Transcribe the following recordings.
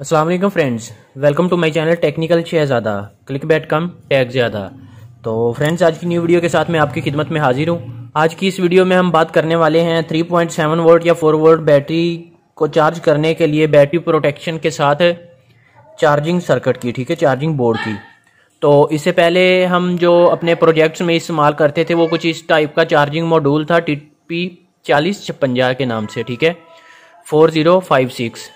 Aslam friends welcome to my channel technical Shahzada click bait कम tag ज़्यादा तो फ्रेंड्स आज की न्यू वीडियो के साथ मैं आपकी खिदमत में हाजिर हूँ आज की इस वीडियो में हम बात करने वाले हैं 3.7 वोल्ट या 4 वोल्ट बैटरी को चार्ज करने के लिए बैटरी प्रोटेक्शन के साथ चार्जिंग सर्किट की ठीक है चार्जिंग बोर्ड की तो इससे पहले हम जो अपने प्रोजेक्ट्स में इस्तेमाल करते थे वो कुछ इस टाइप का चार्जिंग मॉड्यूल था टी पी चालीस छपंजा के नाम से ठीक है फोर ज़ीरो फाइव सिक्स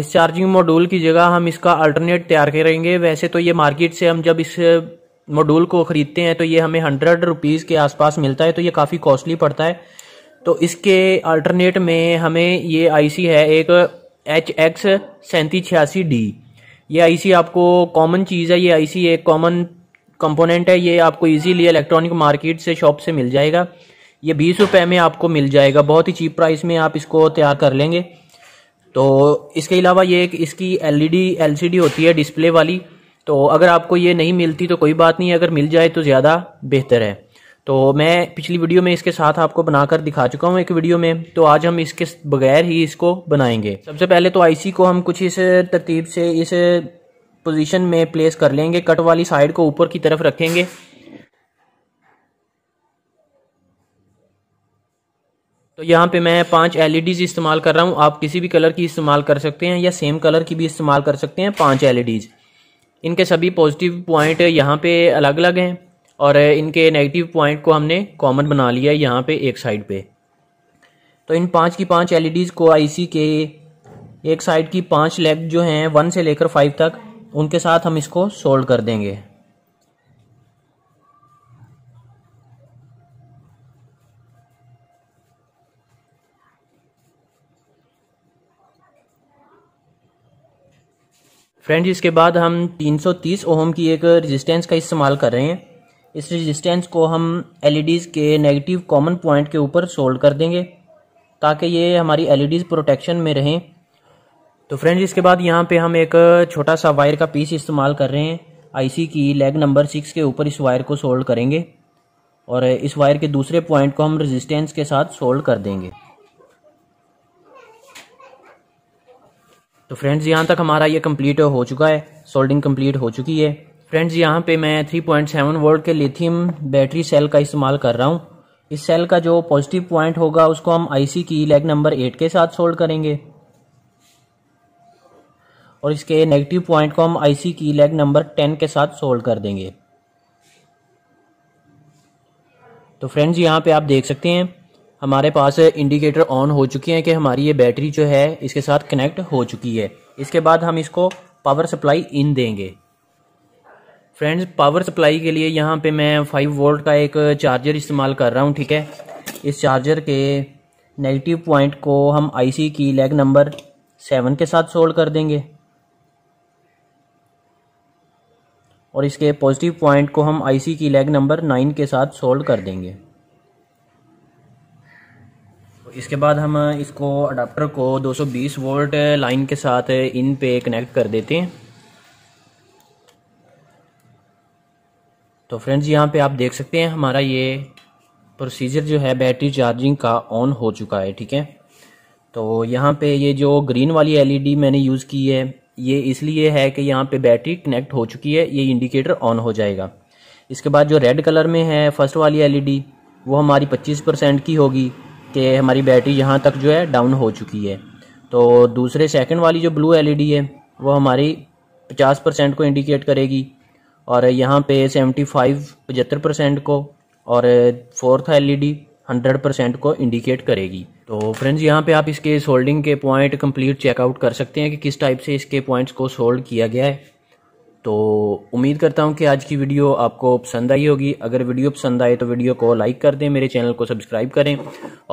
इस चार्जिंग मॉड्यूल की जगह हम इसका अल्टरनेट तैयार करेंगे वैसे तो ये मार्केट से हम जब इस मॉड्यूल को ख़रीदते हैं तो ये हमें हंड्रेड रुपीज़ के आसपास मिलता है तो ये काफ़ी कॉस्टली पड़ता है तो इसके अल्टरनेट में हमें ये आईसी है एक एच एक्स सैंतीस छियासी डी ये आईसी आपको कॉमन चीज़ है ये आईसी एक कॉमन कंपोनेंट है ये आपको इजीली इलेक्ट्रॉनिक मार्केट से शॉप से मिल जाएगा ये बीस रुपये में आपको मिल जाएगा बहुत ही चीप प्राइस में आप इसको तैयार कर लेंगे तो इसके अलावा ये एक इसकी एलईडी एलसीडी e होती है डिस्प्ले वाली तो अगर आपको ये नहीं मिलती तो कोई बात नहीं अगर मिल जाए तो ज़्यादा बेहतर है तो मैं पिछली वीडियो में इसके साथ आपको बनाकर दिखा चुका हूँ एक वीडियो में तो आज हम इसके बगैर ही इसको बनाएंगे सबसे पहले तो आईसी को हम कुछ इस तरतीब से इस पोजीशन में प्लेस कर लेंगे कट वाली साइड को ऊपर की तरफ रखेंगे तो यहाँ पे मैं पांच एलईडीज e इस्तेमाल कर रहा हूँ आप किसी भी कलर की इस्तेमाल कर सकते हैं या सेम कलर की भी इस्तेमाल कर सकते हैं पांच एलईडीज e इनके सभी पॉजिटिव पॉइंट यहाँ पे अलग अलग हैं और इनके नेगेटिव पॉइंट को हमने कॉमन बना लिया है यहाँ पे एक साइड पे तो इन पांच की पांच एलईडीज e को आईसी के एक साइड की पांच लेग जो हैं वन से लेकर फाइव तक उनके साथ हम इसको सोल्ड कर देंगे फ्रेंड इसके बाद हम 330 ओहम की एक रेजिस्टेंस का इस्तेमाल कर रहे हैं इस रेजिस्टेंस को हम एलईडीज़ e के नेगेटिव कॉमन पॉइंट के ऊपर सोल्ड कर देंगे ताकि ये हमारी एलईडीज़ प्रोटेक्शन e में रहें तो फ्रेंड्स इसके बाद यहाँ पे हम एक छोटा सा वायर का पीस इस्तेमाल कर रहे हैं आईसी की लेग नंबर सिक्स के ऊपर इस वायर को सोल्ड करेंगे और इस वायर के दूसरे पॉइंट को हम रेजिस्टेंस के साथ सोल्ड कर देंगे तो फ्रेंड्स यहाँ तक हमारा ये कम्प्लीट हो चुका है सोल्डिंग कम्प्लीट हो चुकी है फ्रेंड्स यहाँ पे मैं 3.7 पॉइंट वोल्ट के लिथियम बैटरी सेल का इस्तेमाल कर रहा हूँ इस सेल का जो पॉजिटिव पॉइंट होगा उसको हम आईसी की लेग नंबर एट के साथ सोल्ड करेंगे और इसके नेगेटिव पॉइंट को हम आईसी की लेग नंबर टेन के साथ सोल्ड कर देंगे तो फ्रेंड्स यहाँ पे आप देख सकते हैं हमारे पास इंडिकेटर ऑन हो चुके हैं कि हमारी ये बैटरी जो है इसके साथ कनेक्ट हो चुकी है इसके बाद हम इसको पावर सप्लाई इन देंगे फ्रेंड्स पावर सप्लाई के लिए यहाँ पे मैं 5 वोल्ट का एक चार्जर इस्तेमाल कर रहा हूँ ठीक है इस चार्जर के नेगेटिव पॉइंट को हम आईसी की लेग नंबर सेवन के साथ सोल्ड कर देंगे और इसके पॉजिटिव पॉइंट को हम आईसी की लेग नंबर नाइन के साथ सोल्ड कर देंगे इसके बाद हम इसको अडाप्टर को 220 वोल्ट लाइन के साथ इन पे कनेक्ट कर देते हैं तो फ्रेंड्स यहाँ पे आप देख सकते हैं हमारा ये प्रोसीजर जो है बैटरी चार्जिंग का ऑन हो चुका है ठीक है तो यहाँ पे ये जो ग्रीन वाली एलईडी मैंने यूज़ की है ये इसलिए है कि यहाँ पे बैटरी कनेक्ट हो चुकी है ये इंडिकेटर ऑन हो जाएगा इसके बाद जो रेड कलर में है फर्स्ट वाली एलईडी वो हमारी 25 परसेंट की होगी कि हमारी बैटरी यहाँ तक जो है डाउन हो चुकी है तो दूसरे सेकंड वाली जो ब्लू एलईडी है वो हमारी 50 परसेंट को इंडिकेट करेगी और यहाँ पे 75 पचहत्तर परसेंट को और फोर्थ एलईडी 100 परसेंट को इंडिकेट करेगी तो फ्रेंड्स यहाँ पे आप इसके सोल्डिंग के पॉइंट कंप्लीट चेकआउट कर सकते हैं कि किस टाइप से इसके पॉइंट्स को सोल्ड किया गया है तो उम्मीद करता हूँ कि आज की वीडियो आपको पसंद आई होगी अगर वीडियो पसंद आए तो वीडियो को लाइक कर दें मेरे चैनल को सब्सक्राइब करें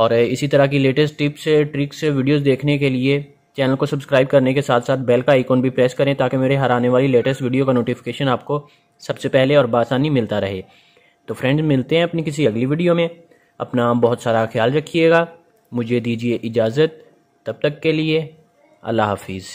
और इसी तरह की लेटेस्ट टिप्स ट्रिक्स वीडियोस देखने के लिए चैनल को सब्सक्राइब करने के साथ साथ बेल का आइकॉन भी प्रेस करें ताकि मेरे हर आने वाली लेटेस्ट वीडियो का नोटिफिकेशन आपको सबसे पहले और बासानी मिलता रहे तो फ्रेंड्स मिलते हैं अपनी किसी अगली वीडियो में अपना बहुत सारा ख्याल रखिएगा मुझे दीजिए इजाज़त तब तक के लिए अल्लाह हाफिज़